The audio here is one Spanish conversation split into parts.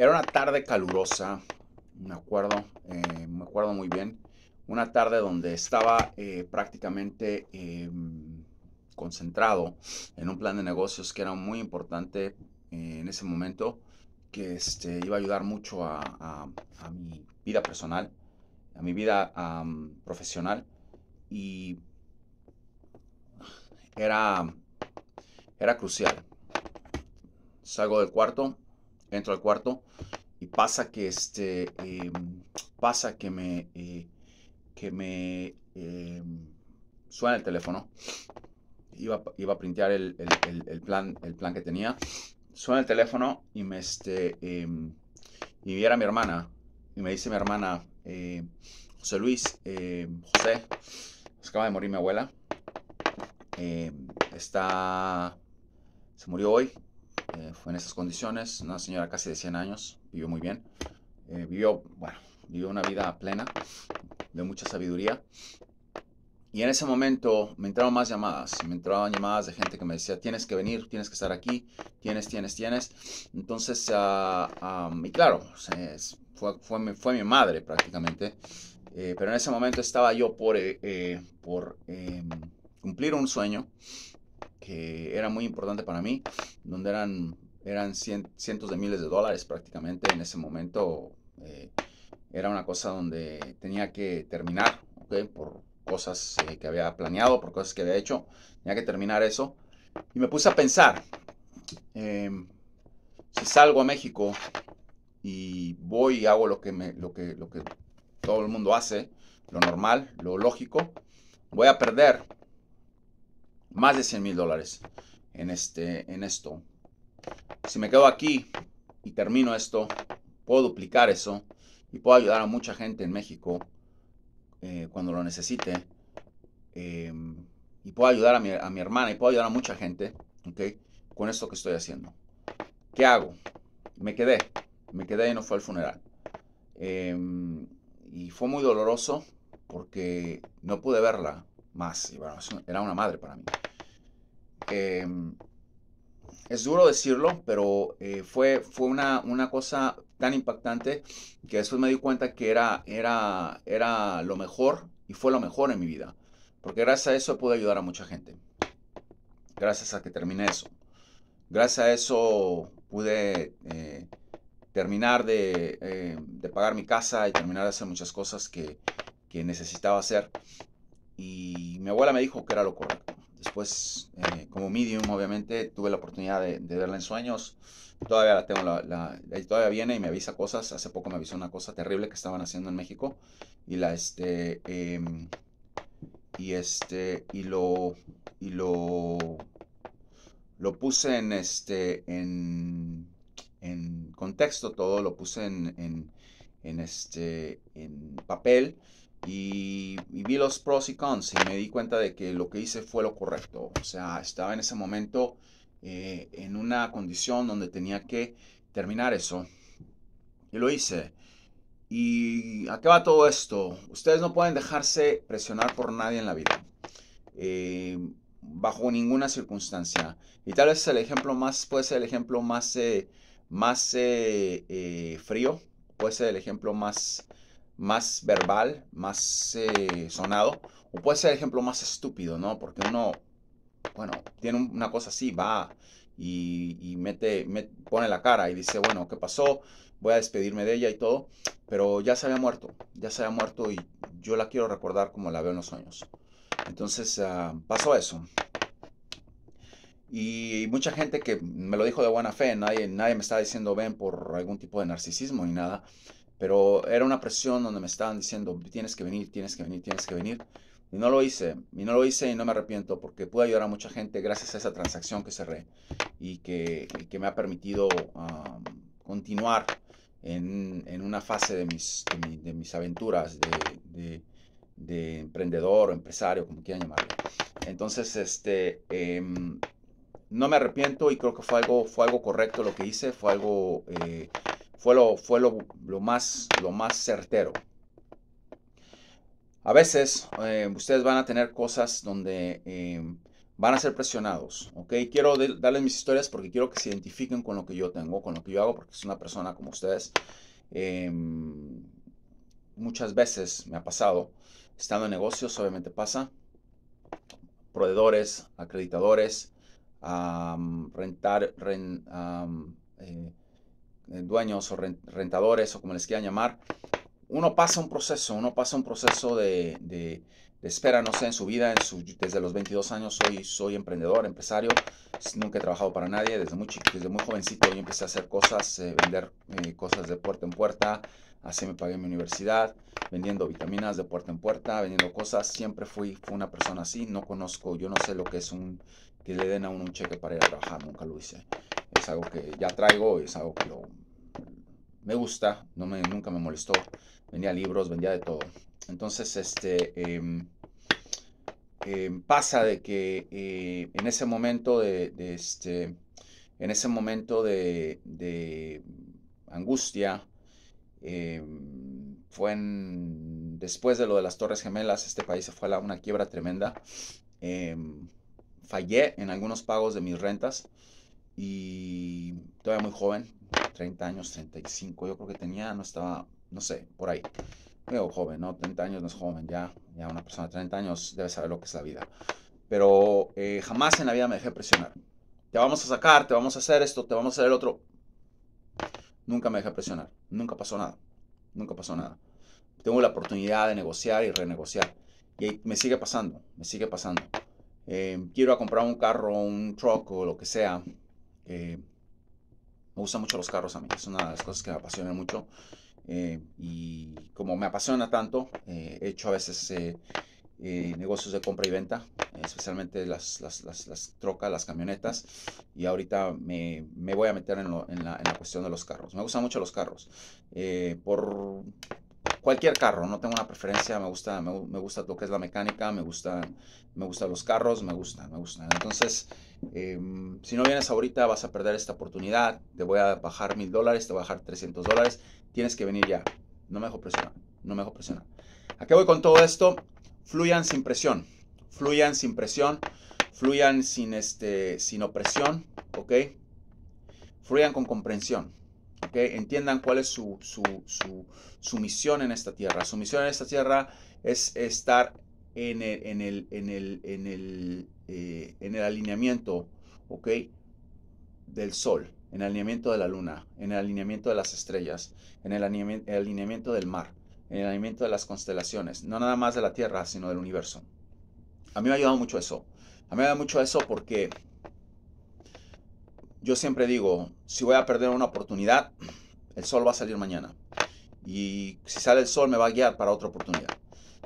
Era una tarde calurosa, me acuerdo, eh, me acuerdo muy bien. Una tarde donde estaba eh, prácticamente em, concentrado en un plan de negocios que era muy importante eh, en ese momento, que este, iba a ayudar mucho a, mi vida personal, a mi vida profesional. Y era, era crucial. Salgo del cuarto, entro al cuarto y pasa que este, em, pasa que me, eh, que me em, suena el teléfono. Iba, a printear el, el, plan, el plan que tenía. Suena el teléfono y me, este, em, y era mi hermana. Y me dice mi hermana, eh, José Luis, José, acaba de morir mi abuela. está, se murió hoy, eh, fue en esas condiciones, una señora casi de 100 años, vivió muy bien, eh, vivió, bueno, una vida plena, de mucha sabiduría. Y en ese momento me entraron más llamadas, me entraban llamadas de gente que me decía, tienes que venir, tienes que estar aquí, tienes, tienes, tienes. Entonces, ah, ah, y claro, fue, mi, madre prácticamente, eh, pero en ese momento estaba yo por, por em, cumplir un sueño que era muy importante para mí, donde eran, eran cientos de miles de dólares prácticamente en ese momento. Eh, era una cosa donde tenía que terminar, Por cosas eh, que había planeado, por cosas que había hecho, tenía que terminar eso. Y me puse a pensar, em, si salgo a México y voy y hago lo que, me, lo, que, lo que todo el mundo hace, lo normal, lo lógico, voy a perder más de 100 mil dólares en, este, en esto. Si me quedo aquí y termino esto, puedo duplicar eso y puedo ayudar a mucha gente en México eh, cuando lo necesite. Em, y puedo ayudar a mi, a mi, hermana y puedo ayudar a mucha gente ¿okay? con esto que estoy haciendo. ¿Qué hago? Me quedé. Me quedé y no fue al funeral. Em, y fue muy doloroso porque no pude verla más. era una madre para mí. Em, es duro decirlo, pero eh, fue, fue una, una, cosa tan impactante que después me di cuenta que era, era, era lo mejor y fue lo mejor en mi vida. Porque gracias a eso pude ayudar a mucha gente. Gracias a que terminé eso. Gracias a eso pude eh, terminar eh, de, pagar mi casa y terminar de hacer muchas cosas que, que necesitaba hacer. Y mi abuela me dijo que era lo correcto después, eh, como medium, obviamente, tuve la oportunidad de, verla en sueños. Todavía la tengo, la, todavía viene y me avisa cosas. Hace poco me avisó una cosa terrible que estaban haciendo en México. Y la, este, em, y este, y lo, y lo, lo puse en, este, en, en contexto todo, lo puse en, en, en este, en papel y, vi los pros y cons y me di cuenta de que lo que hice fue lo correcto. O sea, estaba en ese momento eh, en una condición donde tenía que terminar eso. Y lo hice. ¿Y a qué va todo esto? Ustedes no pueden dejarse presionar por nadie en la vida. Eh, bajo ninguna circunstancia. Y tal vez el ejemplo más, puede ser el ejemplo más, eh, más frío, puede ser el ejemplo más más verbal, más eh, sonado, o puede ser el ejemplo más estúpido, ¿no? Porque uno, bueno, tiene una cosa así, va y, mete, pone la cara y dice, bueno, ¿qué pasó? Voy a despedirme de ella y todo, pero ya se había muerto, ya se había muerto y yo la quiero recordar como la veo en los sueños. Entonces ah, pasó eso. Y mucha gente que me lo dijo de buena fe, nadie, nadie me estaba diciendo ven por algún tipo de narcisismo ni nada, pero era una presión donde me estaban diciendo, tienes que venir, tienes que venir, tienes que venir. Y no lo hice, y no lo hice y no me arrepiento porque pude ayudar a mucha gente gracias a esa transacción que cerré y que, y que me ha permitido continuar en, en, una fase de mis, de, mis aventuras de, de, emprendedor o empresario, como quieran llamarlo. Entonces, este, em, no me arrepiento y creo que fue algo, fue algo correcto lo que hice, fue algo... Eh, fue lo, más, lo más certero. A veces eh, ustedes van a tener cosas donde eh, van a ser presionados, ¿ok? Quiero darles mis historias porque quiero que se identifiquen con lo que yo tengo, con lo que yo hago, porque es una persona como ustedes. Em, muchas veces me ha pasado, estando en negocios, obviamente pasa, proveedores, acreditadores, a rentar, eh, eh, dueños o rentadores o como les quieran llamar, uno pasa un proceso, uno pasa un proceso de, espera, no sé, en su vida, en su, desde los 22 años soy, soy emprendedor, empresario, nunca he trabajado para nadie, desde muy, desde muy jovencito yo empecé a hacer cosas, eh, vender eh, cosas de puerta en puerta, así me pagué mi universidad, vendiendo vitaminas de puerta en puerta, vendiendo cosas, siempre fui, fui una persona así, no conozco, yo no sé lo que es un, que le den a uno un cheque para ir a trabajar, nunca lo hice es algo que ya traigo, es algo que me gusta, no nunca me molestó. Vendía libros, vendía de todo. Entonces, este, em, em, pasa de que eh, en ese momento de, este, en ese momento de, angustia, em, fue después de lo de las Torres Gemelas, este país se fue a una quiebra tremenda. fallé en algunos pagos de mis rentas y todavía muy joven, 30 años, 35, yo creo que tenía, no estaba, no sé, por ahí. Digo, joven, ¿no? 30 años no es joven, ya, ya una persona de 30 años debe saber lo que es la vida. Pero eh, jamás en la vida me dejé presionar. Te vamos a sacar, te vamos a hacer esto, te vamos a hacer el otro. Nunca me dejé presionar, nunca pasó nada, nunca pasó nada. Tengo la oportunidad de negociar y renegociar. Y me sigue pasando, me sigue pasando. Em, quiero comprar un carro, un truck o lo que sea, eh, me gustan mucho los carros a mí, es una de las cosas que me apasiona mucho. Eh, y como me apasiona tanto, eh, he hecho a veces negocios de compra y venta, especialmente las, las, las, trocas, las camionetas. Y ahorita me, me voy a meter en, la, en, la, cuestión de los carros. Me gustan mucho los carros. por cualquier carro, no tengo una preferencia, me gusta, me, gusta lo que es la mecánica, me gusta, me gustan los carros, me gusta, me gusta. Entonces, Em, si no vienes ahorita vas a perder esta oportunidad, te voy a bajar mil dólares, te voy a bajar 300 dólares, tienes que venir ya. No me dejo presionar, no me dejo presionar. ¿A qué voy con todo esto? Fluyan sin presión, fluyan sin presión, fluyan sin, este, sin opresión, ¿ok? Fluyan con comprensión, ¿ok? Entiendan cuál es su, misión en esta tierra. Su misión en esta tierra es estar en en el, en el, en el eh, en el alineamiento, ¿ok? Del sol, en el alineamiento de la luna, en el alineamiento de las estrellas, en el alineamiento, del mar, en el alineamiento de las constelaciones, no nada más de la Tierra, sino del universo. A mí me ha ayudado mucho eso. A mí me ha ayudado mucho eso porque yo siempre digo, si voy a perder una oportunidad, el sol va a salir mañana. Y si sale el sol me va a guiar para otra oportunidad.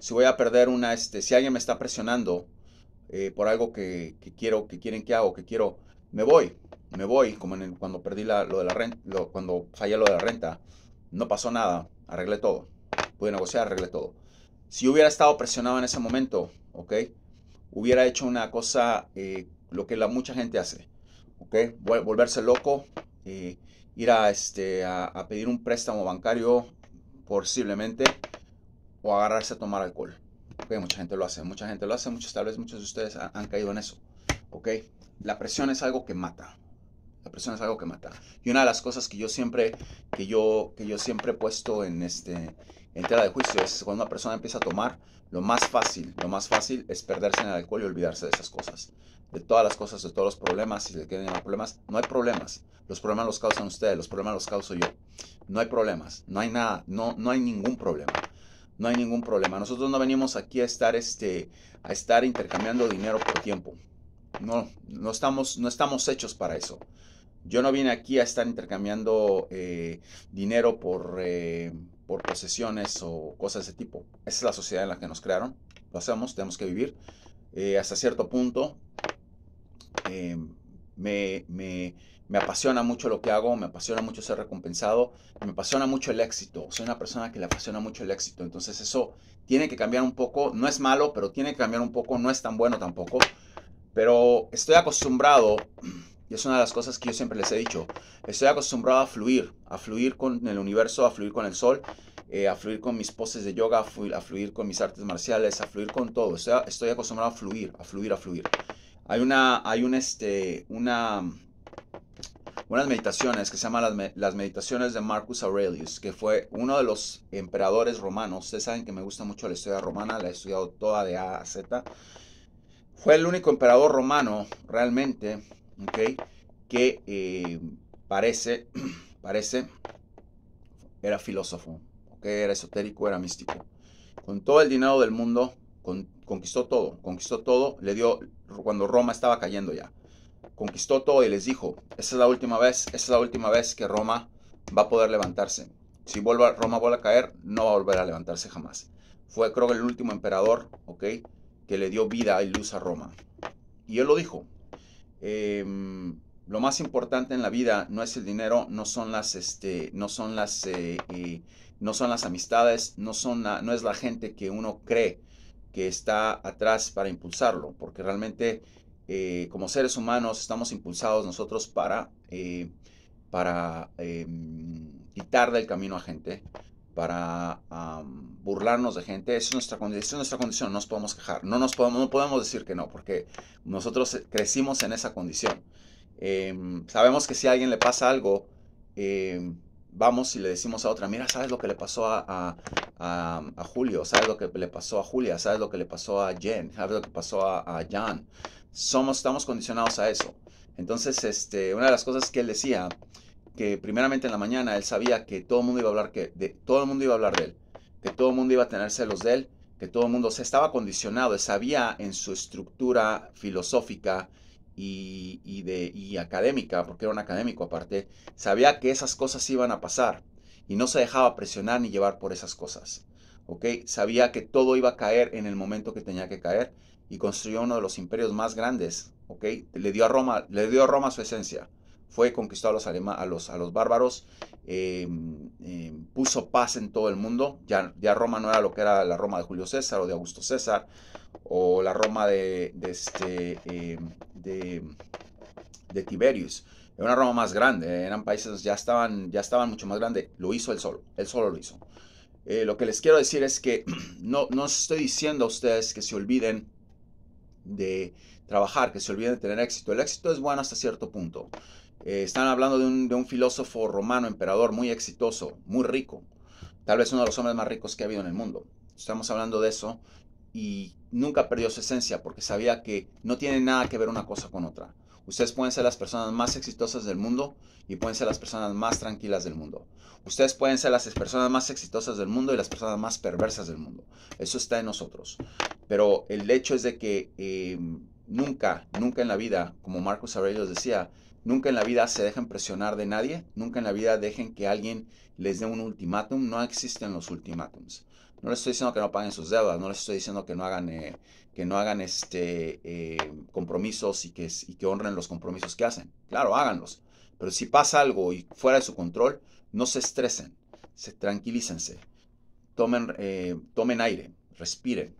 Si voy a perder una, este, si alguien me está presionando, eh, por algo que, quiero, que quieren que hago, que quiero, me voy, me voy, como cuando perdí la, lo de la renta, cuando fallé lo de la renta, no pasó nada, arreglé todo, pude negociar, arreglé todo. Si hubiera estado presionado en ese momento, ¿ok? Hubiera hecho una cosa, eh, lo que la mucha gente hace, ¿ok? Volverse loco, eh, ir a, este, a pedir un préstamo bancario, posiblemente, o agarrarse a tomar alcohol mucha gente lo hace, mucha gente lo hace, muchos, tal vez muchos de ustedes han, caído en eso. Ok, la presión es algo que mata. La presión es algo que mata. Y una de las cosas que yo siempre, que yo, que yo siempre he puesto en este, en tela de juicio es cuando una persona empieza a tomar, lo más fácil, lo más fácil es perderse en el alcohol y olvidarse de esas cosas. De todas las cosas, de todos los problemas, si le quieren problemas, no hay problemas. Los problemas los causan ustedes, los problemas los causo yo. No hay problemas, no hay nada, no, no hay ningún problema. No hay ningún problema. Nosotros no venimos aquí a estar, este, a estar intercambiando dinero por tiempo. No, no estamos, no estamos hechos para eso. Yo no vine aquí a estar intercambiando eh, dinero por, eh, por posesiones o cosas de ese tipo. Esa es la sociedad en la que nos crearon. Lo hacemos, tenemos que vivir. Eh, hasta cierto punto me, me me apasiona mucho lo que hago, me apasiona mucho ser recompensado, me apasiona mucho el éxito. Soy una persona que le apasiona mucho el éxito. Entonces eso tiene que cambiar un poco. No es malo, pero tiene que cambiar un poco. No es tan bueno tampoco. Pero estoy acostumbrado, y es una de las cosas que yo siempre les he dicho, estoy acostumbrado a fluir, a fluir con el universo, a fluir con el sol, eh, a fluir con mis poses de yoga, a fluir, con mis artes marciales, a fluir con todo. Estoy, estoy acostumbrado a fluir, a fluir, a fluir. Hay una, hay un, este, una unas meditaciones que se llaman las, meditaciones de Marcus Aurelius, que fue uno de los emperadores romanos. Ustedes saben que me gusta mucho la historia romana, la he estudiado toda de A a Z. Fue el único emperador romano realmente, ok que eh, parece, parece, era filósofo, era esotérico, era místico. Con todo el dinero del mundo, conquistó todo, conquistó todo, le dio cuando Roma estaba cayendo ya conquistó todo y les dijo, esta es la última vez, esta es la última vez que Roma va a poder levantarse. Si vuelva Roma vuelve a caer, no va a volver a levantarse jamás. Fue creo que el último emperador, ¿ok? Que le dio vida y luz a Roma. Y él lo dijo. Em, lo más importante en la vida no es el dinero, no son las, este, no son las, eh, eh, no son las amistades, no, son no es la gente que uno cree que está atrás para impulsarlo, porque realmente eh, como seres humanos estamos impulsados nosotros para, eh, para em, quitar del camino a gente, para burlarnos de gente. Esa es, nuestra, nuestra condición, no nos podemos quejar, no, nos podemos, podemos decir que no, porque nosotros eh, crecimos en esa condición. Em, sabemos que si a alguien le pasa algo, em, vamos y le decimos a otra, mira, ¿sabes lo que le pasó a, Julio? ¿Sabes lo que le pasó a Julia? ¿Sabes lo que le pasó a Jen? ¿Sabes lo que pasó a, a Jan? somos, estamos condicionados a eso. Entonces, este, una de las cosas que él decía, que primeramente en la mañana él sabía que todo el mundo iba a hablar, que de, todo el mundo iba a hablar de él, que todo el mundo iba a tener celos de él, que todo el mundo se estaba condicionado, sabía en su estructura filosófica y, de, y académica, porque era un académico aparte, sabía que esas cosas iban a pasar y no se dejaba presionar ni llevar por esas cosas. ¿ok? Sabía que todo iba a caer en el momento que tenía que caer y construyó uno de los imperios más grandes, ¿ok? Le dio a Roma, le dio a Roma su esencia. Fue conquistado a los, a los, a los bárbaros, em, em, puso paz en todo el mundo. Ya, ya Roma no era lo que era la Roma de Julio César o de Augusto César o la Roma de, este, em, de, Tiberius. Era una Roma más grande, ¿eh? eran países ya estaban, ya estaban mucho más grandes. Lo hizo él solo, él solo lo hizo. Eh, lo que les quiero decir es que no, no estoy diciendo a ustedes que se olviden de trabajar, que se olviden de tener éxito. El éxito es bueno hasta cierto punto. Eh, están hablando de un, filósofo romano, emperador, muy exitoso, muy rico. Tal vez uno de los hombres más ricos que ha habido en el mundo. Estamos hablando de eso y nunca perdió su esencia porque sabía que no tiene nada que ver una cosa con otra. Ustedes pueden ser las personas más exitosas del mundo y pueden ser las personas más tranquilas del mundo. Ustedes pueden ser las personas más exitosas del mundo y las personas más perversas del mundo. Eso está en nosotros. Pero el hecho es de que eh, nunca, nunca en la vida, como Marcus Aurelius decía, nunca en la vida se dejen presionar de nadie, nunca en la vida dejen que alguien les dé un ultimátum. No existen los ultimátums. No les estoy diciendo que no paguen sus deudas, no les estoy diciendo que no hagan, eh, que no hagan este, eh, compromisos y que, y que honren los compromisos que hacen. Claro, háganlos. Pero si pasa algo y fuera de su control, no se estresen, se tranquilícense, tomen, eh, tomen aire, respiren.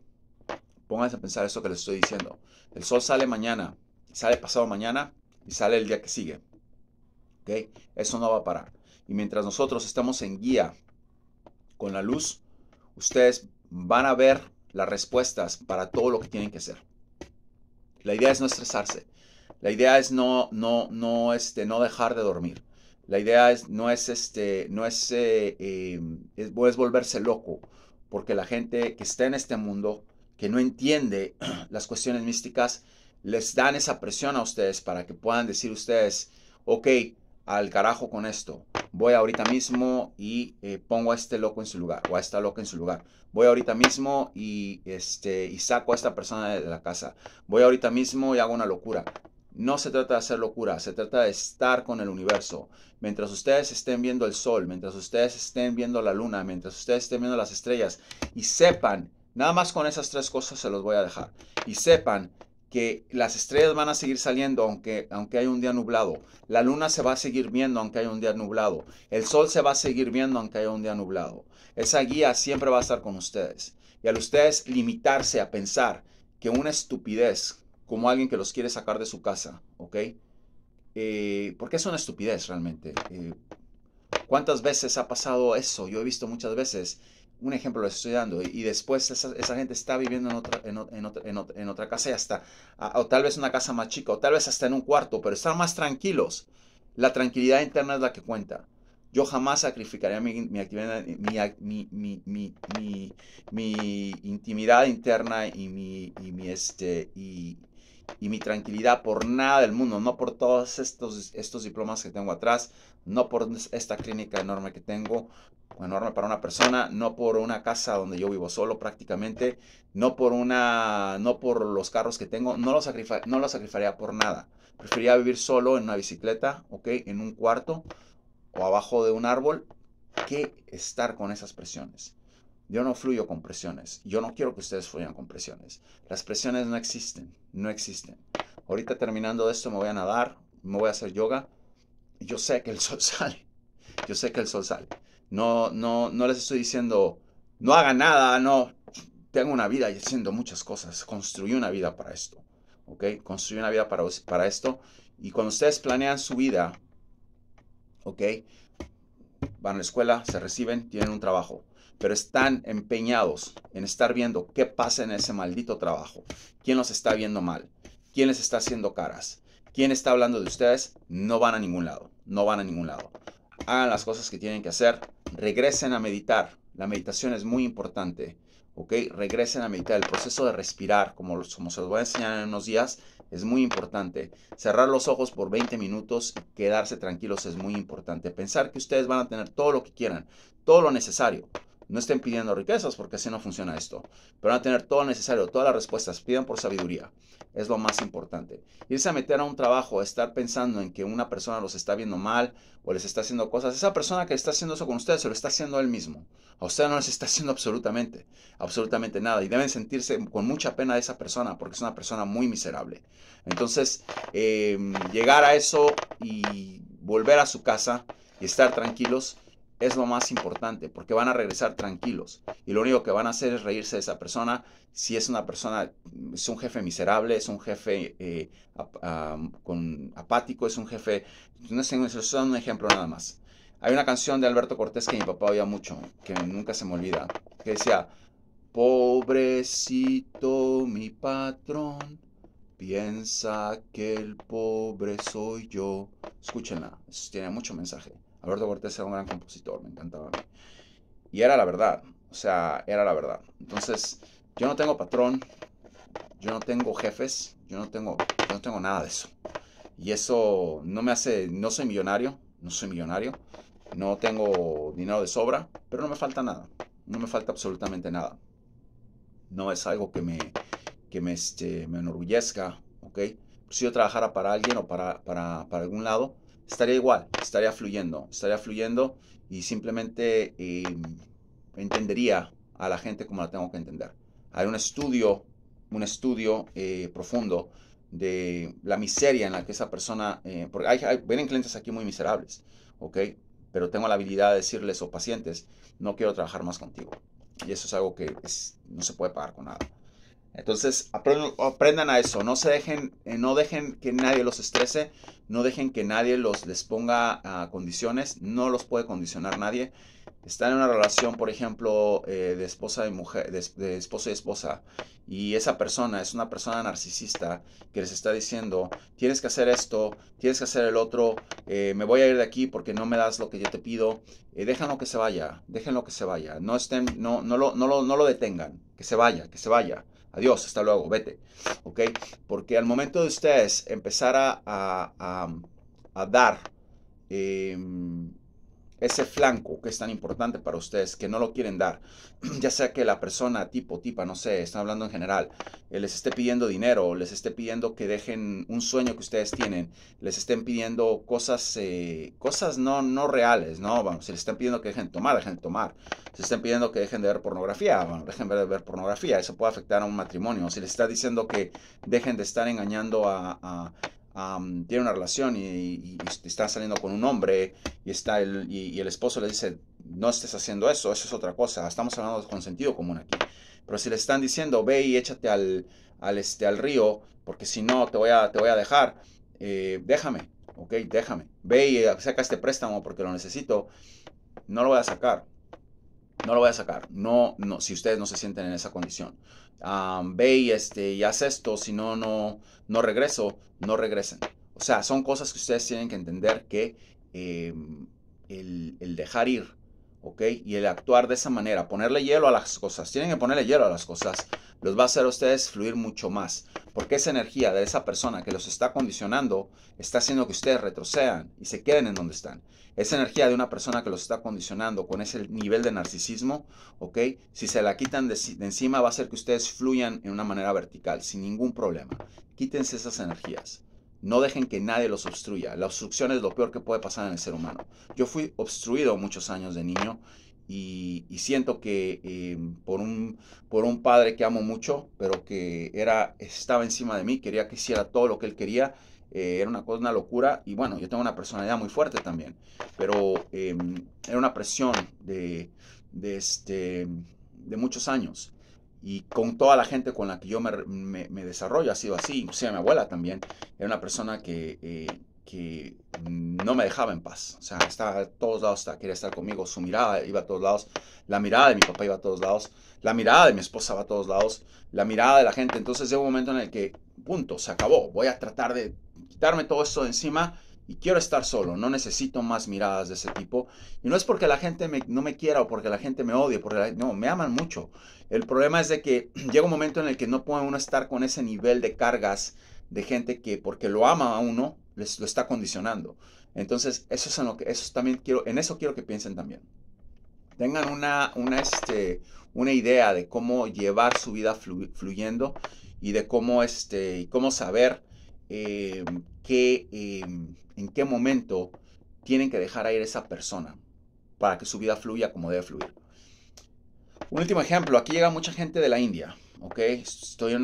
Pónganse a pensar eso que les estoy diciendo. El sol sale mañana, sale pasado mañana y sale el día que sigue. ¿Okay? Eso no va a parar. Y mientras nosotros estamos en guía con la luz, ustedes van a ver las respuestas para todo lo que tienen que hacer. La idea es no estresarse. La idea es no, no, no, este, no dejar de dormir. La idea es no es este, no es, eh, eh, volverse loco, porque la gente que está en este mundo, que no entiende las cuestiones místicas, les dan esa presión a ustedes para que puedan decir ustedes, ok, al carajo con esto. Voy ahorita mismo y eh, pongo a este loco en su lugar o a esta loca en su lugar. Voy ahorita mismo y, este, y saco a esta persona de la casa. Voy ahorita mismo y hago una locura. No se trata de hacer locura, se trata de estar con el universo. Mientras ustedes estén viendo el sol, mientras ustedes estén viendo la luna, mientras ustedes estén viendo las estrellas y sepan, nada más con esas tres cosas se los voy a dejar, y sepan que las estrellas van a seguir saliendo aunque, aunque hay un día nublado. La luna se va a seguir viendo aunque haya un día nublado. El sol se va a seguir viendo aunque haya un día nublado. Esa guía siempre va a estar con ustedes. Y a ustedes limitarse a pensar que una estupidez, como alguien que los quiere sacar de su casa, ¿ok? Eh, porque es una estupidez realmente. Eh, ¿Cuántas veces ha pasado eso? Yo he visto muchas veces un ejemplo lo estoy dando, y, después esa, gente está viviendo en otra, casa y hasta, o tal vez una casa más chica, o tal vez hasta en un cuarto, pero están más tranquilos. La tranquilidad interna es la que cuenta. Yo jamás sacrificaría mi, actividad, mi, intimidad interna y mi, y, este, y mi tranquilidad por nada del mundo, no por todos estos, estos diplomas que tengo atrás, no por esta clínica enorme que tengo, enorme para una persona, no por una casa donde yo vivo solo prácticamente, no por una, no por los carros que tengo, no lo no sacrificaría por nada. Preferiría vivir solo en una bicicleta, ok, en un cuarto o abajo de un árbol, que estar con esas presiones. Yo no fluyo con presiones. Yo no quiero que ustedes fluyan con presiones. Las presiones no existen, no existen. Ahorita terminando esto me voy a nadar, me voy a hacer yoga. Yo sé que el sol sale. Yo sé que el sol sale. No, no, no les estoy diciendo, no hagan nada, no. Tengo una vida y haciendo muchas cosas. Construí una vida para esto. ¿Ok? Construí una vida para, para esto. Y cuando ustedes planean su vida, ¿ok? Van a la escuela, se reciben, tienen un trabajo pero están empeñados en estar viendo qué pasa en ese maldito trabajo, quién los está viendo mal, quién les está haciendo caras, quién está hablando de ustedes, no van a ningún lado, no van a ningún lado. Hagan las cosas que tienen que hacer, regresen a meditar, la meditación es muy importante. ¿ok? Regresen a meditar. El proceso de respirar, como, como, se los voy a enseñar en unos días, es muy importante. Cerrar los ojos por 20 minutos y quedarse tranquilos es muy importante. Pensar que ustedes van a tener todo lo que quieran, todo lo necesario, no estén pidiendo riquezas porque así no funciona esto. Pero van a tener todo lo necesario, todas las respuestas. Pidan por sabiduría. Es lo más importante. Irse a meter a un trabajo, a estar pensando en que una persona los está viendo mal o les está haciendo cosas. Esa persona que está haciendo eso con ustedes se lo está haciendo él mismo. A ustedes no les está haciendo absolutamente, absolutamente nada. Y deben sentirse con mucha pena de esa persona porque es una persona muy miserable. Entonces, eh, llegar a eso y volver a su casa y estar tranquilos es lo más importante, porque van a regresar tranquilos y lo único que van a hacer es reírse de esa persona. Si es una persona, es un jefe miserable, es un jefe eh, apático, es un jefe. No es un ejemplo nada más. Hay una canción de Alberto Cortés que mi papá oía mucho, que nunca se me olvida, que decía: Pobrecito mi patrón, piensa que el pobre soy yo. Escúchenla, tiene mucho mensaje. Alberto Cortés era un gran compositor, me encantaba. Y era la verdad, o sea, era la verdad. Entonces, yo no tengo patrón, yo no tengo jefes, yo no tengo, no tengo nada de eso. Y eso no me hace, no soy millonario, no soy millonario, no tengo dinero de sobra, pero no me falta nada, no me falta absolutamente nada. No es algo que me, que me, este, me enorgullezca, ¿ok? Si yo trabajara para alguien o para, para, para algún lado, estaría igual, estaría fluyendo, estaría fluyendo y simplemente em, entendería a la gente como la tengo que entender. Hay un estudio, un estudio eh, profundo de la miseria en la que esa persona, eh, porque hay, hay, vienen clientes aquí muy miserables, ¿ok? Pero tengo la habilidad de decirles o oh, pacientes, no quiero trabajar más contigo. Y eso es algo que no se puede pagar con nada. Entonces, aprendan a eso, no se dejen, eh, no dejen que nadie los estrese, no dejen que nadie los les ponga a condiciones, no los puede condicionar nadie. Están en una relación, por ejemplo, eh, de esposa y mujer, de, esposo y esposa, y esa persona es una persona narcisista que les está diciendo, tienes que hacer esto, tienes que hacer el otro, eh, me voy a ir de aquí porque no me das lo que yo te pido, déjenlo que se vaya, déjenlo que se vaya, no estén, no, no no lo detengan, que se vaya, que se vaya adiós, hasta luego, vete, ¿ok? Porque al momento de ustedes empezar a, a, dar, em, ese flanco que es tan importante para ustedes, que no lo quieren dar, ya sea que la persona tipo, tipa, no sé, están hablando en general, eh, les esté pidiendo dinero, les esté pidiendo que dejen un sueño que ustedes tienen, les estén pidiendo cosas, eh, cosas no, reales, ¿no? Vamos, si les están pidiendo que dejen de tomar, dejen de tomar, si están pidiendo que dejen de ver pornografía, bueno, dejen de ver pornografía, eso puede afectar a un matrimonio, si les está diciendo que dejen de estar engañando a tiene una relación y, está saliendo con un hombre y, está el, y, el esposo le dice, no estés haciendo eso, eso es otra cosa, estamos hablando con sentido común aquí. Pero si le están diciendo, ve y échate al, al, este, al río, porque si no te voy a, te voy a dejar, eh, déjame, ok, déjame, ve y saca este préstamo porque lo necesito, no lo voy a sacar, no lo voy a sacar. No, no, si ustedes no se sienten en esa condición ve y, este, y haz esto, si no, no, no regreso, no regresen. O sea, son cosas que ustedes tienen que entender que em, el, dejar ir, ¿ok? Y el actuar de esa manera, ponerle hielo a las cosas, tienen que ponerle hielo a las cosas, los va a hacer a ustedes fluir mucho más, porque esa energía de esa persona que los está condicionando está haciendo que ustedes retrocedan y se queden en donde están esa energía de una persona que los está condicionando con ese nivel de narcisismo, ¿ok? Si se la quitan de, encima va a ser que ustedes fluyan en una manera vertical, sin ningún problema. Quítense esas energías. No dejen que nadie los obstruya. La obstrucción es lo peor que puede pasar en el ser humano. Yo fui obstruido muchos años de niño y, siento que em, por, un, por un padre que amo mucho, pero que era, estaba encima de mí, quería que hiciera todo lo que él quería eh, era una cosa, una locura. Y bueno, yo tengo una personalidad muy fuerte también. Pero em, era una presión de, de, este, de muchos años. Y con toda la gente con la que yo me, desarrollo ha sido así. Inclusive mi abuela también era una persona que... Eh, no me dejaba en paz. O sea, estaba a todos lados, quería estar conmigo. Su mirada iba a todos lados. La mirada de mi papá iba a todos lados. La mirada de mi esposa iba a todos lados. La mirada de la gente. Entonces llegó un momento en el que punto, se acabó. Voy a tratar de quitarme todo esto de encima y quiero estar solo, no necesito más miradas de ese tipo. Y no es porque la gente no me quiera o porque la gente me odie, porque no, me aman mucho. El problema es de que llega un momento en el que no puede uno estar con ese nivel de cargas de gente que porque lo ama a uno, les lo está condicionando. Entonces, eso es en lo que, eso también quiero, en eso quiero que piensen también. Tengan una, este, una idea de cómo llevar su vida fluyendo y de cómo, este, cómo saber eh, qué, eh, en qué momento tienen que dejar a ir esa persona para que su vida fluya como debe fluir. Un último ejemplo, aquí llega mucha gente de la India, Estoy en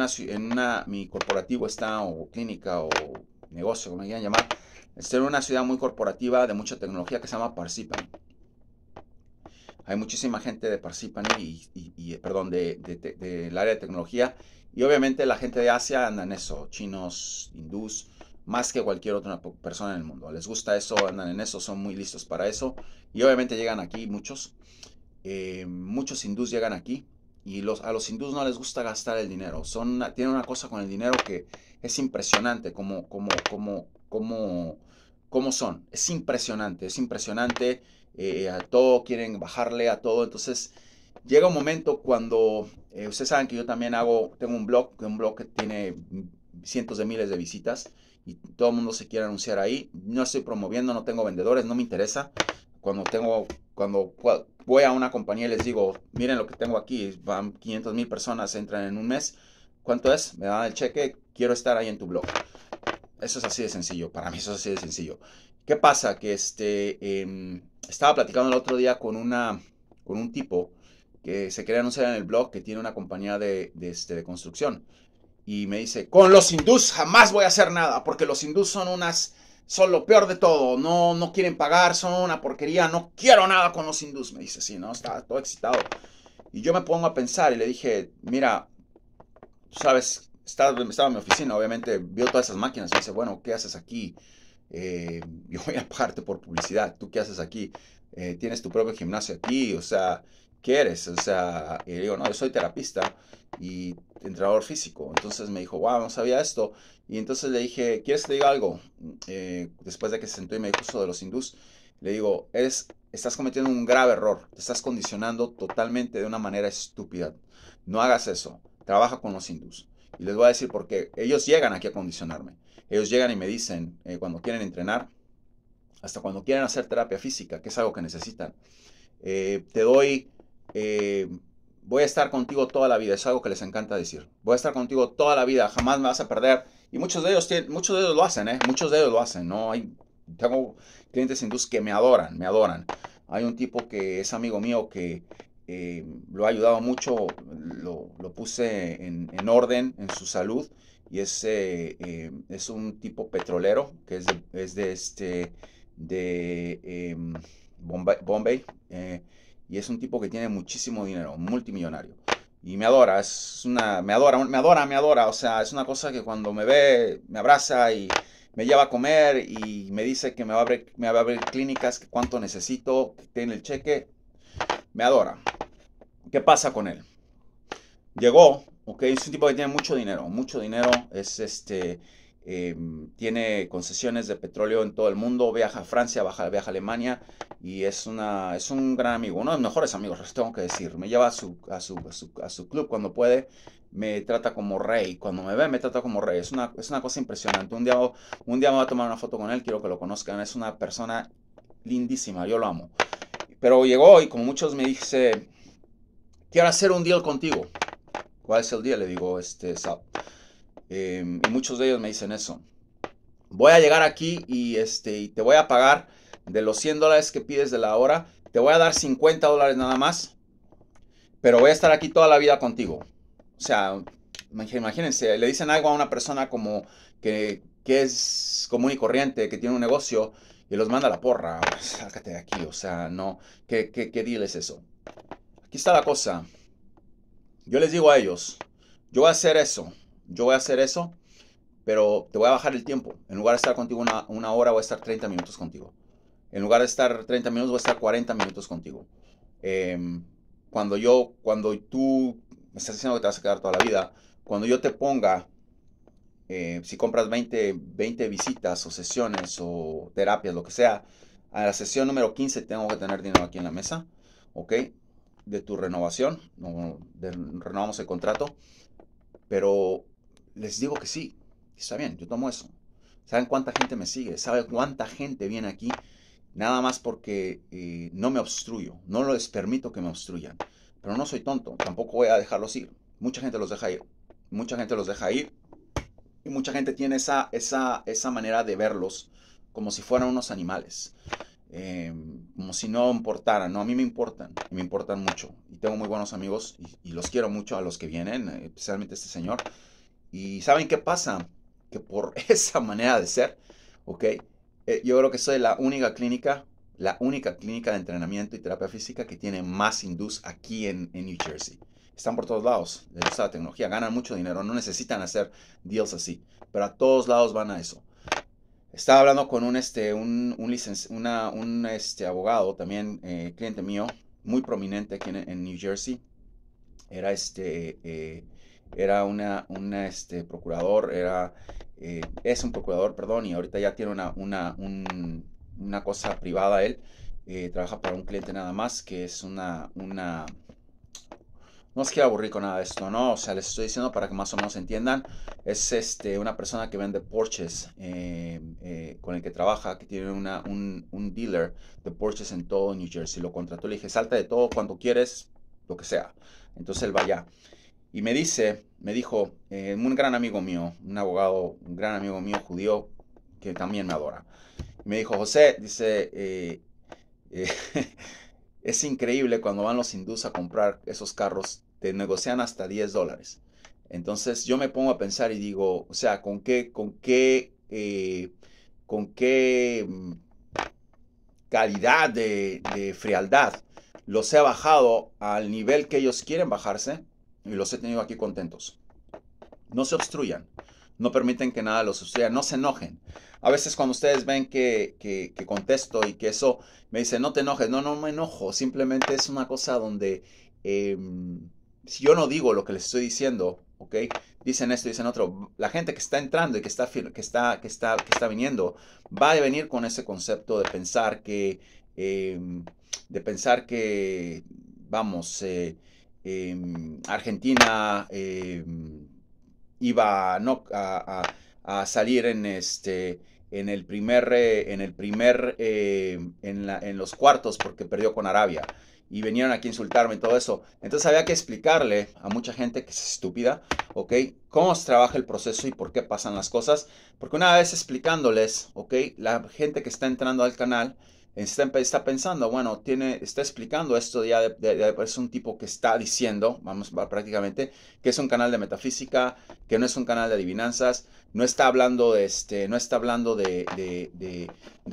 una, en mi corporativo está, o clínica, o negocio, como quieran llamar, estoy en una ciudad muy corporativa de mucha tecnología que se llama Parsipan. Hay muchísima gente de Parsipan y, perdón, del área de tecnología y obviamente la gente de Asia andan en eso, chinos, hindús, más que cualquier otra persona en el mundo. Les gusta eso, andan en eso, son muy listos para eso. Y obviamente llegan aquí muchos. Eh, muchos hindús llegan aquí y los, a los hindús no les gusta gastar el dinero. Son tienen una cosa con el dinero que es impresionante, como, como, como, como, como son. Es impresionante, es impresionante. Eh, a todo quieren bajarle, a todo. Entonces llega un momento cuando eh, ustedes saben que yo también hago, tengo un blog, un blog que tiene cientos de miles de visitas y todo el mundo se quiere anunciar ahí. No estoy promoviendo, no tengo vendedores, no me interesa. Cuando tengo, cuando voy a una compañía y les digo, miren lo que tengo aquí, van 500 mil personas, entran en un mes, ¿cuánto es? Me dan el cheque, quiero estar ahí en tu blog. Eso es así de sencillo, para mí eso es así de sencillo. ¿Qué pasa? Que este, em, estaba platicando el otro día con, una, con un tipo que se quería anunciar en el blog, que tiene una compañía de, de, este, de construcción. Y me dice, con los hindús jamás voy a hacer nada, porque los hindús son unas, son lo peor de todo, no, no quieren pagar, son una porquería, no quiero nada con los hindús, me dice, sí, ¿no? Está todo excitado. Y yo me pongo a pensar y le dije, mira, tú sabes, estaba, en mi oficina, obviamente vio todas esas máquinas, me dice, bueno, ¿qué haces aquí? Eh, yo voy a pagarte por publicidad, ¿tú qué haces aquí? Eh, tienes tu propio gimnasio aquí, o sea, Quieres, O sea, y digo, no, yo soy terapista y entrenador físico. Entonces me dijo, wow, no sabía esto. Y entonces le dije, ¿quieres que te diga algo? Eh, después de que se sentó y me dijo eso de los hindús, le digo, eres, estás cometiendo un grave error. Te estás condicionando totalmente de una manera estúpida. No hagas eso. Trabaja con los hindús. Y les voy a decir por qué. ellos llegan aquí a condicionarme. Ellos llegan y me dicen, eh, cuando quieren entrenar, hasta cuando quieren hacer terapia física, que es algo que necesitan, eh, te doy eh, voy a estar contigo toda la vida. Es algo que les encanta decir. Voy a estar contigo toda la vida, jamás me vas a perder. Y muchos de ellos, tienen, muchos de ellos lo hacen, ¿eh? Muchos de ellos lo hacen, ¿no? Hay, tengo clientes hindús que me adoran, me adoran. Hay un tipo que es amigo mío que eh, lo ha ayudado mucho, lo, puse en, orden en su salud y ese es un tipo petrolero que es de, este, em, Bombay, Bombay y es un tipo que tiene muchísimo dinero, multimillonario. Y me adora, es una, me adora, me adora, me adora. O sea, es una cosa que cuando me ve, me abraza y me lleva a comer y me dice que me va a abrir, me va a abrir clínicas, que cuánto necesito, que tiene el cheque. Me adora. ¿Qué pasa con él? Llegó, ok, es un tipo que tiene mucho dinero, mucho dinero. Es este, Em, tiene concesiones de petróleo en todo el mundo, viaja a Francia, viaja, a Alemania y es, una, es un gran amigo, uno de los mejores amigos, les tengo que decir. Me lleva a su, su, a su, club cuando puede, me trata como rey, cuando me ve me trata como rey, es una, es una cosa impresionante. Un día, un día me voy a tomar una foto con él, quiero que lo conozcan, es una persona lindísima, yo lo amo. Pero llegó y como muchos me dice, quiero hacer un deal contigo. ¿Cuál es el día Le digo, este, Em, y muchos de ellos me dicen eso. Voy a llegar aquí y, este, y te voy a pagar de los 100 dólares que pides de la hora. Te voy a dar 50 dólares nada más. Pero voy a estar aquí toda la vida contigo. O sea, imagínense, le dicen algo a una persona como que, es común y corriente, que tiene un negocio y los manda a la porra. Sálcate de aquí, o sea, no. ¿Qué, qué, qué eso? Aquí está la cosa. Yo les digo a ellos, yo voy a hacer eso yo voy a hacer eso, pero te voy a bajar el tiempo. En lugar de estar contigo una, hora, voy a estar 30 minutos contigo. En lugar de estar 30 minutos, voy a estar 40 minutos contigo. Em, cuando yo, cuando tú me estás diciendo que te vas a quedar toda la vida, cuando yo te ponga, eh, si compras 20, visitas o sesiones o terapias, lo que sea, a la sesión número 15 tengo que tener dinero aquí en la mesa, ¿ok? De tu renovación, renovamos el contrato, pero les digo que sí. Está bien, yo tomo eso. ¿Saben cuánta gente me sigue? ¿Saben cuánta gente viene aquí? Nada más porque eh, no me obstruyo, no les permito que me obstruyan. Pero no soy tonto, tampoco voy a dejarlos ir. Mucha gente los deja ir. Mucha gente los deja ir. Y mucha gente tiene esa, esa, esa manera de verlos como si fueran unos animales. Em, como si no importaran. No, a mí me importan, me importan mucho. Y tengo muy buenos amigos y, y, los quiero mucho a los que vienen, eh, especialmente este señor. Y ¿saben qué pasa? Que por esa manera de ser, ¿ok? Eh, yo creo que soy la única clínica, la única clínica de entrenamiento y terapia física que tiene más hindús aquí en, New Jersey. Están por todos lados, les gusta la tecnología, ganan mucho dinero, no necesitan hacer deals así, pero a todos lados van a eso. Estaba hablando con un, este, un, un este, abogado, también eh, cliente mío, muy prominente aquí en, New Jersey. Era este, eh, era una, este, procurador, era, eh, es un procurador, perdón, y ahorita ya tiene una, cosa privada él. Eh, trabaja para un cliente nada más, que es una, una, no os quiero aburrir con nada de esto, ¿no? O sea, les estoy diciendo para que más o menos entiendan. Es este, una persona que vende Porsches eh, con el que trabaja, que tiene un, dealer de Porsches en todo New Jersey. Lo contrató, le dije, salta de todo cuando quieres, lo que sea. Entonces él va allá. Y me dice, me dijo eh, un gran amigo mío, un abogado, un gran amigo mío judío, que también me adora. Me dijo, José, dice, eh, eh, es increíble cuando van los hindús a comprar esos carros, te negocian hasta 10 dólares. Entonces yo me pongo a pensar y digo, o sea, ¿con qué, con qué, con qué mm, calidad de, de frialdad los he bajado al nivel que ellos quieren bajarse? y los he tenido aquí contentos. No se obstruyan, no permiten que nada los obstruya, no se enojen. A veces cuando ustedes ven que, contesto y que eso me dice, no te enojes, no, no me enojo, simplemente es una cosa donde em, si yo no digo lo que les estoy diciendo, ¿ok? Dicen esto, dicen otro. La gente que está entrando y que está, que está, que está, que está viniendo va a venir con ese concepto de pensar que, em, de pensar que, vamos, eh, Em, Argentina em, iba a, salir en este en el primer eh, en el primer eh, en, los cuartos porque perdió con Arabia y venían aquí a insultarme y todo eso. Entonces había que explicarle a mucha gente que es estúpida, ¿ok? Cómo se trabaja el proceso y por qué pasan las cosas. Porque una vez explicándoles, ¿ok? La gente que está entrando al canal eh, está, está, pensando, bueno, tiene, está explicando esto ya, de, es pues, un tipo que está diciendo, vamos prácticamente, que es un canal de metafísica, que no es un canal de adivinanzas, no está hablando de, este, no está hablando de,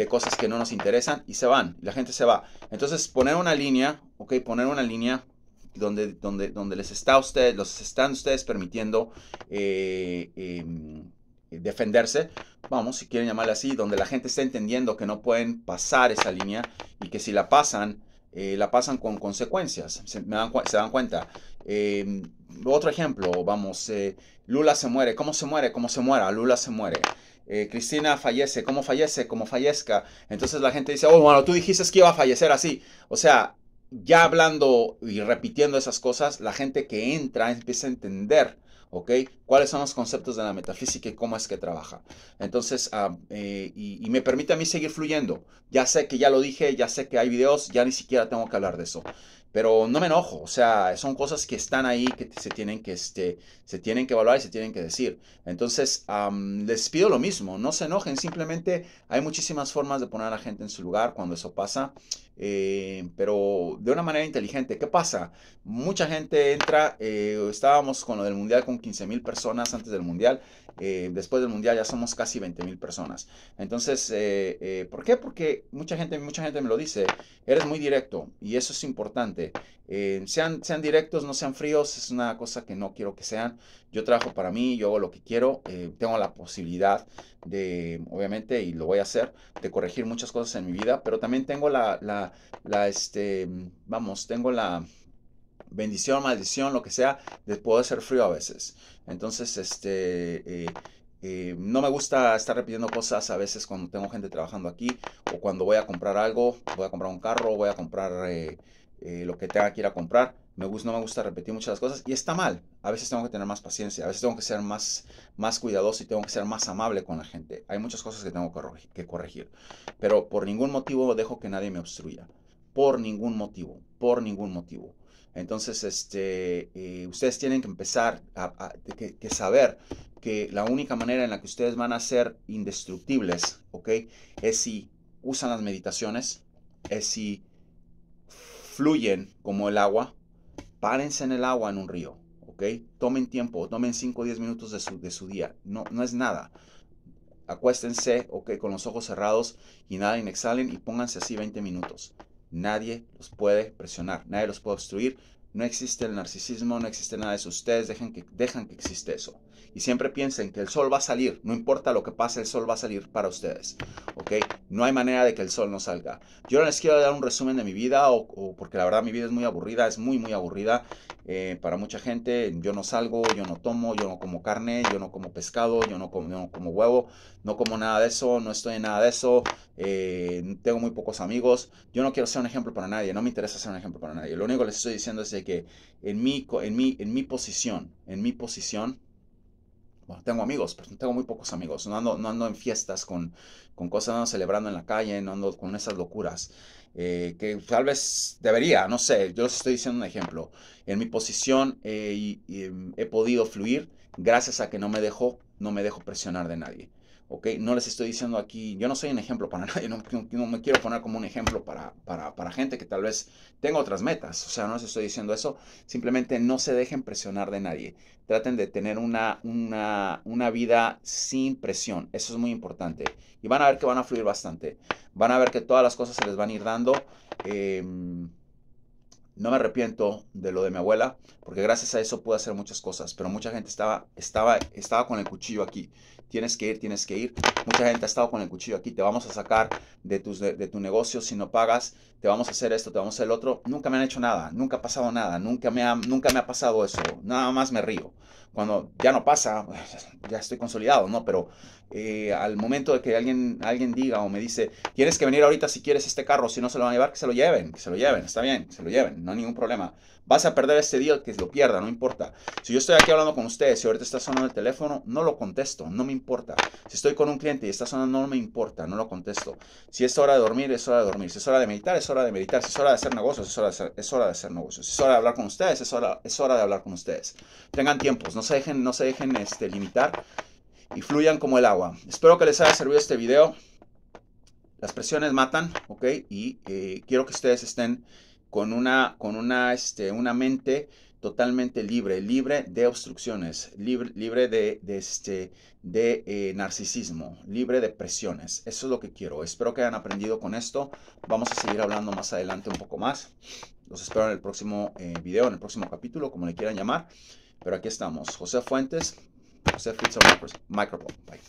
cosas que no nos interesan y se van, la gente se va. Entonces, poner una línea, ok, poner una línea donde, donde, donde les está usted, los están ustedes permitiendo eh, eh, eh, defenderse, vamos, si quieren llamarle así, donde la gente está entendiendo que no pueden pasar esa línea y que si la pasan, eh, la pasan con consecuencias, se, dan, cuenta. Em, otro ejemplo, vamos, eh, Lula se muere, ¿cómo se muere? ¿Cómo se muera? Lula se muere. Cristina fallece, ¿cómo fallece? ¿Cómo fallezca? Entonces la gente dice, oh, bueno, tú dijiste que iba a fallecer así. O sea, ya hablando y repitiendo esas cosas, la gente que entra empieza a entender ¿ok? ¿Cuáles son los conceptos de la metafísica y cómo es que trabaja? Entonces, ah, eh, y, me permite a mí seguir fluyendo. Ya sé que ya lo dije, ya sé que hay videos, ya ni siquiera tengo que hablar de eso. Pero no me enojo, o sea, son cosas que están ahí, que se tienen que, este, se tienen que evaluar y se tienen que decir. Entonces, les pido lo mismo, no se enojen, simplemente hay muchísimas formas de poner a la gente en su lugar cuando eso pasa. Eh, pero de una manera inteligente. ¿Qué pasa? Mucha gente entra, eh, estábamos con lo del Mundial con 15 mil personas antes del Mundial, eh, después del Mundial ya somos casi 20 mil personas. Entonces, ¿por qué? Porque mucha gente, mucha gente me lo dice, eres muy directo y eso es importante. sean, sean directos, no sean fríos, es una cosa que no quiero que sean. Yo trabajo para mí, yo hago lo que quiero, eh, tengo la posibilidad de, obviamente, y lo voy a hacer, de corregir muchas cosas en mi vida, pero también tengo la, la, este, mm, vamos, tengo la bendición, maldición, lo que sea, de poder ser frío a veces. Entonces, este... Eh, eh, no me gusta estar repitiendo cosas a veces cuando tengo gente trabajando aquí o cuando voy a comprar algo, voy a comprar un carro, voy a comprar lo que tenga que ir a comprar no me gusta repetir muchas las cosas y está mal. A veces tengo que tener más paciencia, a veces tengo que ser más, más cuidadoso y tengo que ser más amable con la gente. Hay muchas cosas que tengo que corregir, pero por ningún motivo dejo que nadie me obstruya. Por ningún motivo, por ningún motivo. Entonces, este, eh, ustedes tienen que empezar a, que, saber que la única manera en la que ustedes van a ser indestructibles, ¿ok? Es si usan las meditaciones, es si fluyen como el agua, Párense en el agua en un río, ¿ok? Tomen tiempo, tomen 5 o 10 minutos de su, de su día. No, no es nada. Acuéstense, ¿ok? Con los ojos cerrados, inhalen, exhalen y pónganse así 20 minutos. Nadie los puede presionar, nadie los puede obstruir. No existe el narcisismo, no existe nada de eso. Ustedes dejan que, dejan que existe eso y siempre piensen que el sol va a salir, no importa lo que pase, el sol va a salir para ustedes, ¿ok? No hay manera de que el sol no salga. Yo no les quiero dar un resumen de mi vida, o, porque la verdad mi vida es muy aburrida, es muy, muy aburrida eh, para mucha gente. Yo no salgo, yo no tomo, yo no como carne, yo no como pescado, yo no como, huevo, no como nada de eso, no estoy en nada de eso, eh, tengo muy pocos amigos. Yo no quiero ser un ejemplo para nadie, no me interesa ser un ejemplo para nadie. Lo único que les estoy diciendo es que en mi, en mi, en mi posición, en mi posición, bueno, tengo amigos, pero tengo muy pocos amigos. No ando, no en fiestas con, cosas, no ando celebrando en la calle, no ando con esas locuras. Eh, que tal vez debería, no sé, yo les estoy diciendo un ejemplo. En mi posición eh, mm, he podido fluir gracias a que no me dejó no me dejo presionar de nadie. ¿ok? No les estoy diciendo aquí, yo no soy un ejemplo para nadie, no, me quiero poner como un ejemplo para, gente que tal vez tenga otras metas, o sea, no les estoy diciendo eso, simplemente no se dejen presionar de nadie, traten de tener una, una, vida sin presión, eso es muy importante, y van a ver que van a fluir bastante, van a ver que todas las cosas se les van a ir dando. Em, no me arrepiento de lo de mi abuela, porque gracias a eso pude hacer muchas cosas, pero mucha gente estaba, estaba, estaba con el cuchillo aquí tienes que ir, tienes que ir. Mucha gente ha estado con el cuchillo aquí, te vamos a sacar de, tus, de, tu negocio si no pagas, te vamos a hacer esto, te vamos a hacer el otro. Nunca me han hecho nada, nunca ha pasado nada, nunca me nunca me ha pasado eso, nada más me río cuando ya no pasa, ya estoy consolidado, ¿no? Pero eh, al momento de que alguien, alguien diga o me dice, tienes que venir ahorita si quieres este carro, si no se lo van a llevar, que se lo lleven, que se lo lleven, está bien, se lo lleven, no hay ningún problema. Vas a perder este día, que lo pierda, no importa. Si yo estoy aquí hablando con ustedes, y ahorita está sonando el teléfono, no lo contesto, no me importa. Si estoy con un cliente y está sonando, no me importa, no lo contesto. Si es hora de dormir, es hora de dormir. Si es hora de meditar, es hora de meditar. Si es hora de hacer negocios, es hora de hacer, es negocios. Si es hora de hablar con ustedes, es hora, es hora de hablar con ustedes. Tengan tiempo no se dejen, no se dejen este, limitar y fluyan como el agua. Espero que les haya servido este video. Las presiones matan, ¿ok? Y eh, quiero que ustedes estén con una, con una, este, una mente totalmente libre, libre de obstrucciones, libre, de, este, de eh, narcisismo, libre de presiones. Eso es lo que quiero. Espero que hayan aprendido con esto. Vamos a seguir hablando más adelante un poco más. Los espero en el próximo eh, video, en el próximo capítulo, como le quieran llamar. Pero aquí estamos. José Fuentes, José Fitzgerald, Microbot. Bye.